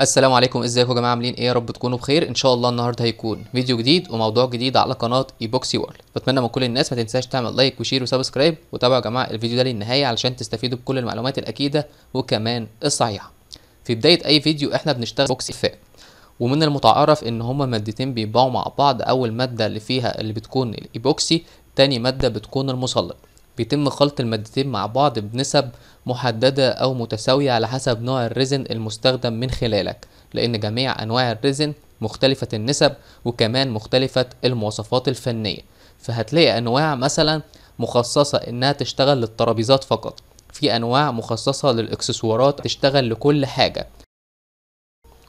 السلام عليكم ازيكم يا جماعه عاملين ايه يا رب تكونوا بخير ان شاء الله النهارده هيكون فيديو جديد وموضوع جديد على قناه ايبوكسي وورلد بتمنى من كل الناس ما تنساش تعمل لايك وشير وسبسكرايب وتابعوا يا جماعه الفيديو ده للنهايه علشان تستفيدوا بكل المعلومات الاكيده وكمان الصحيحه في بدايه اي فيديو احنا بنشتغل بوكس اف ومن المتعارف ان هما مادتين بيباعوا مع بعض اول ماده اللي فيها اللي بتكون الايبوكسي تاني ماده بتكون المصلب بيتم خلط المادتين مع بعض بنسب محددة أو متساوية على حسب نوع الريزن المستخدم من خلالك لأن جميع أنواع الريزن مختلفة النسب وكمان مختلفة المواصفات الفنية فهتلاقي أنواع مثلا مخصصة إنها تشتغل للترابيزات فقط في أنواع مخصصة للإكسسوارات تشتغل لكل حاجة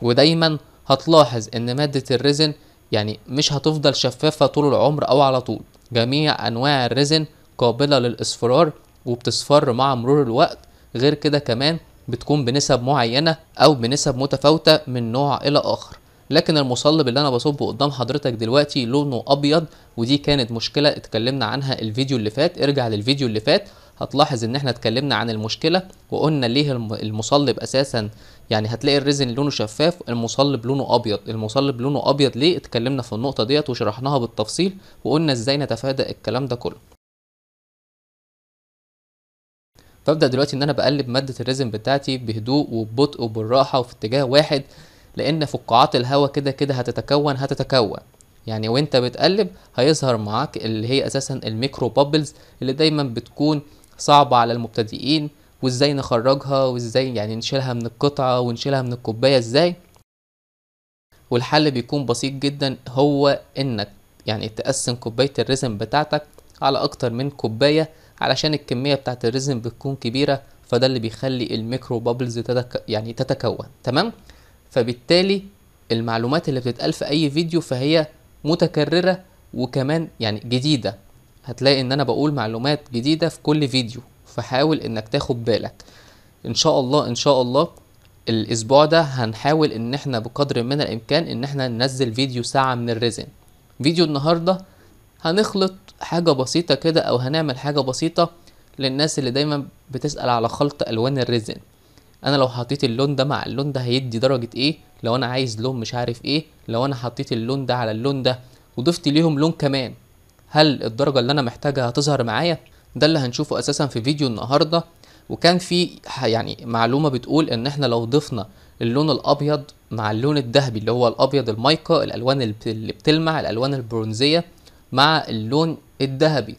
ودايما هتلاحظ إن مادة الريزن يعني مش هتفضل شفافة طول العمر أو على طول جميع أنواع الريزن قابلة للإصفرار وبتصفر مع مرور الوقت غير كده كمان بتكون بنسب معينة أو بنسب متفاوتة من نوع إلى آخر لكن المصلب اللي انا بصبه قدام حضرتك دلوقتي لونه ابيض ودي كانت مشكله اتكلمنا عنها الفيديو اللي فات ارجع للفيديو اللي فات هتلاحظ ان احنا اتكلمنا عن المشكله وقلنا ليه المصلب اساسا يعني هتلاقي الريزن لونه شفاف المصلب لونه ابيض المصلب لونه ابيض ليه اتكلمنا في النقطه ديت وشرحناها بالتفصيل وقلنا ازاي نتفادى الكلام ده كله فابدا دلوقتي ان انا بقلب ماده الريزن بتاعتي بهدوء وببطء وبالراحه وفي اتجاه واحد لان فقاعات الهواء كده كده هتتكون هتتكون يعني وانت بتقلب هيظهر معاك اللي هي اساسا الميكرو بابلز اللي دايما بتكون صعبه على المبتدئين وازاي نخرجها وازاي يعني نشيلها من القطعه ونشيلها من الكوبايه ازاي والحل بيكون بسيط جدا هو انك يعني تقسم كوبايه الريزن بتاعتك على اكتر من كوبايه علشان الكمية بتاعت الريزن بتكون كبيرة فده اللي بيخلي الميكرو بابلز تتك... يعني تتكون تمام فبالتالي المعلومات اللي بتتقال في اي فيديو فهي متكررة وكمان يعني جديدة هتلاقي ان انا بقول معلومات جديدة في كل فيديو فحاول انك تاخد بالك ان شاء الله ان شاء الله الاسبوع ده هنحاول ان احنا بقدر من الامكان ان احنا ننزل فيديو ساعة من الريزن فيديو النهارده هنخلط حاجة بسيطة كده أو هنعمل حاجة بسيطة للناس اللي دايما بتسأل على خلط ألوان الريزن أنا لو حطيت اللون ده مع اللون ده هيدي درجة إيه لو أنا عايز لون مش عارف إيه لو أنا حطيت اللون ده على اللون ده وضفت ليهم لون كمان هل الدرجة اللي أنا محتاجها هتظهر معايا ده اللي هنشوفه أساسا في فيديو النهاردة وكان في يعني معلومة بتقول إن إحنا لو ضفنا اللون الأبيض مع اللون الذهبي اللي هو الأبيض المايكا الألوان اللي بتلمع الألوان البرونزية مع اللون الذهبي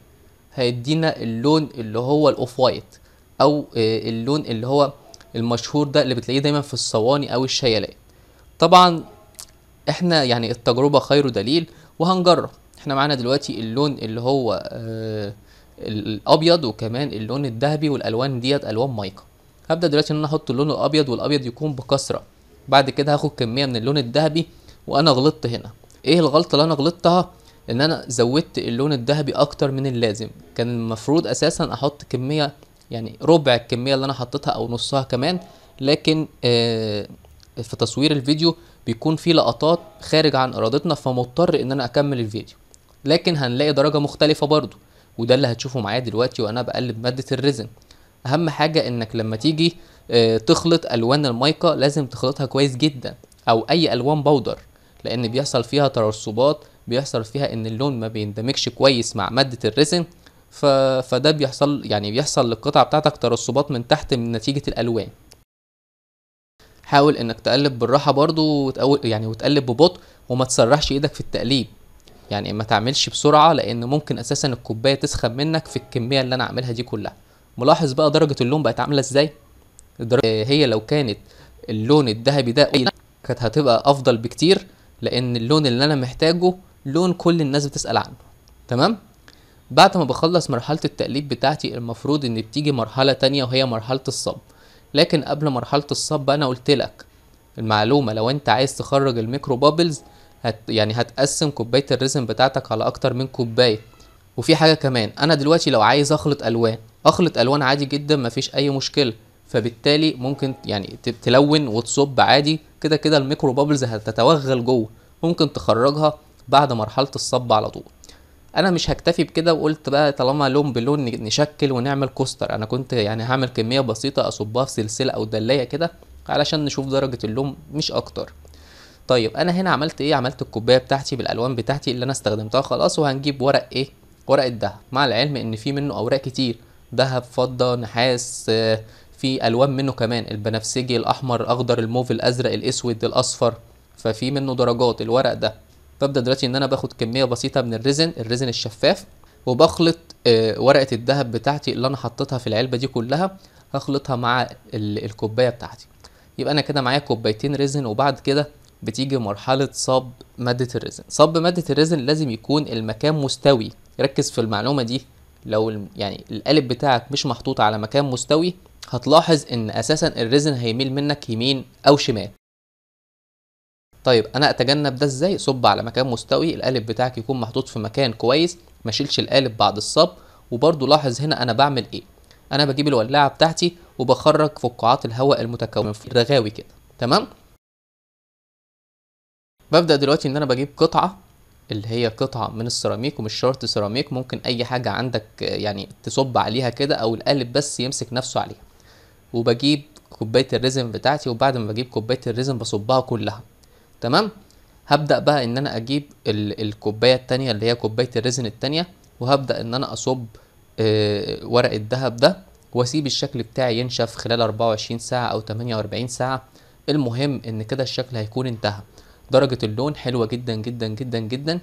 هيدينا اللون اللي هو الاوف وايت او آه، اللون اللي هو المشهور ده اللي بتلاقيه دايما في الصواني او الشيلات طبعا احنا يعني التجربة خير دليل وهنجرب احنا معانا دلوقتي اللون اللي هو آه الابيض وكمان اللون الذهبي والالوان ديت الوان مايكا هبدا دلوقتي ان انا احط اللون الابيض والابيض يكون بكسرة بعد كده هاخد كميه من اللون الذهبي وانا غلطت هنا ايه الغلطه اللي انا غلطتها ان انا زودت اللون الذهبي اكتر من اللازم كان المفروض اساسا احط كميه يعني ربع الكميه اللي انا حطيتها او نصها كمان لكن آه، في تصوير الفيديو بيكون في لقطات خارج عن ارادتنا فمضطر ان انا اكمل الفيديو لكن هنلاقي درجه مختلفه برضو وده اللي هتشوفه معايا دلوقتي وانا بقلب ماده الريزن اهم حاجه انك لما تيجي آه، تخلط الوان المايكا لازم تخلطها كويس جدا او اي الوان بودر لان بيحصل فيها ترسبات بيحصل فيها ان اللون ما بيندمجش كويس مع ماده الريزن ف... فده بيحصل يعني بيحصل للقطعه بتاعتك ترسبات من تحت من نتيجه الالوان حاول انك تقلب بالراحه برضو وتقول يعني وتقلب ببطء وما تسرحش ايدك في التقليب يعني ما تعملش بسرعه لان ممكن اساسا الكوبايه تسخن منك في الكميه اللي انا عاملها دي كلها ملاحظ بقى درجه اللون بقت عامله ازاي إيه؟ هي لو كانت اللون الذهبي ده كانت هتبقى افضل بكتير لان اللون اللي انا محتاجه لون كل الناس بتسال عنه تمام بعد ما بخلص مرحله التقليب بتاعتي المفروض ان بتيجي مرحله تانية وهي مرحله الصب لكن قبل مرحله الصب انا قلت لك المعلومه لو انت عايز تخرج الميكرو بابلز هت يعني هتقسم كوبايه الرزم بتاعتك على اكتر من كوبايه وفي حاجه كمان انا دلوقتي لو عايز اخلط الوان اخلط الوان عادي جدا مفيش اي مشكله فبالتالي ممكن يعني تلون وتصب عادي كده كده الميكرو بابلز هتتوغل جوه ممكن تخرجها بعد مرحله الصب على طول انا مش هكتفي بكده وقلت بقى طالما لون بلون نشكل ونعمل كوستر انا كنت يعني هعمل كميه بسيطه اصبها في سلسله او دلايه كده علشان نشوف درجه اللون مش اكتر طيب انا هنا عملت ايه عملت الكوبايه بتاعتي بالالوان بتاعتي اللي انا استخدمتها خلاص وهنجيب ورق ايه ورق الدهب مع العلم ان في منه اوراق كتير ذهب فضه نحاس آه، في الوان منه كمان البنفسجي الاحمر الاخضر الموف الازرق الاسود الاصفر ففي منه درجات الورق ده ببدا دلوقتي ان انا باخد كميه بسيطه من الريزن الريزن الشفاف وبخلط آه، ورقه الذهب بتاعتي اللي انا حطيتها في العلبه دي كلها هخلطها مع الكوبايه بتاعتي يبقى انا كده معايا كوبايتين ريزن وبعد كده بتيجي مرحله صب ماده الريزن صب ماده الريزن لازم يكون المكان مستوي ركز في المعلومه دي لو يعني القالب بتاعك مش محطوط على مكان مستوي هتلاحظ ان اساسا الريزن هيميل منك يمين او شمال طيب انا اتجنب ده ازاي صب على مكان مستوي القالب بتاعك يكون محطوط في مكان كويس ما اشيلش القالب بعد الصب وبرده لاحظ هنا انا بعمل ايه انا بجيب الولاعه بتاعتي وبخرج فقاعات الهواء المتكون في الرغاوي كده تمام ببدا دلوقتي ان انا بجيب قطعه اللي هي قطعه من السيراميك ومش شرط سيراميك ممكن اي حاجه عندك يعني تصب عليها كده او القالب بس يمسك نفسه عليها وبجيب كوبايه الريزن بتاعتي وبعد ما بجيب كوبايه الريزن بصبها كلها تمام هبدا بقى ان انا اجيب الكوبايه التانية اللي هي كوبايه الريزن التانية وهبدا ان انا اصب آه ورق الذهب ده واسيب الشكل بتاعي ينشف خلال 24 ساعه او 48 ساعه المهم ان كده الشكل هيكون انتهى درجه اللون حلوه جدا جدا جدا جدا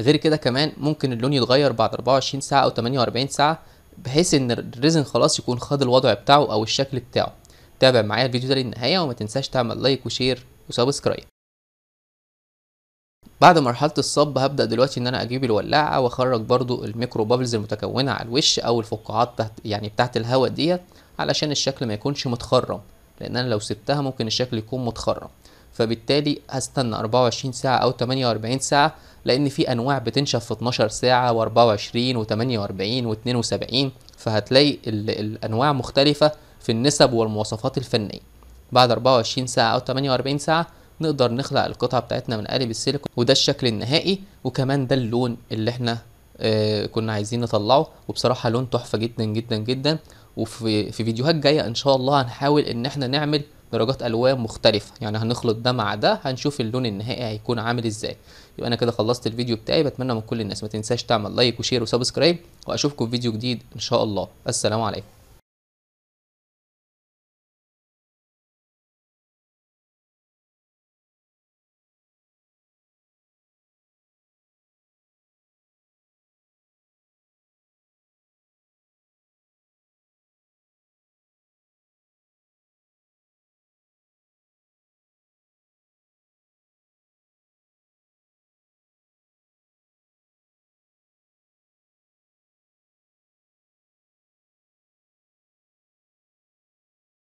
غير كده كمان ممكن اللون يتغير بعد 24 ساعه او 48 ساعه بحيث ان الريزن خلاص يكون خد الوضع بتاعه او الشكل بتاعه تابع معايا الفيديو ده للنهايه وما تنساش تعمل لايك وشير وسبسكرايب بعد مرحله الصب هبدا دلوقتي ان انا اجيب الولاعه واخرج برضو الميكرو بابلز المتكونه على الوش او الفقاعات تحت يعني بتاعت الهواء ديت علشان الشكل ما يكونش متخرم لان انا لو سبتها ممكن الشكل يكون متخرم فبالتالي هستنى 24 ساعه او 48 ساعه لان في انواع بتنشف في 12 ساعه و24 و48 و72 فهتلاقي الانواع مختلفه في النسب والمواصفات الفنيه بعد 24 ساعة أو 48 ساعة نقدر نخلق القطعة بتاعتنا من قالب السيليكون وده الشكل النهائي وكمان ده اللون اللي احنا آه، كنا عايزين نطلعه وبصراحة لون تحفة جدا جدا جدا وفي في فيديوهات جاية ان شاء الله هنحاول ان احنا نعمل درجات الوان مختلفه يعني هنخلط ده مع ده هنشوف اللون النهائي هيكون عامل ازاي يبقى انا كده خلصت الفيديو بتاعي بتمنى من كل الناس ما تنساش تعمل لايك وشير وسبسكرايب واشوفكم في فيديو جديد ان شاء الله السلام عليكم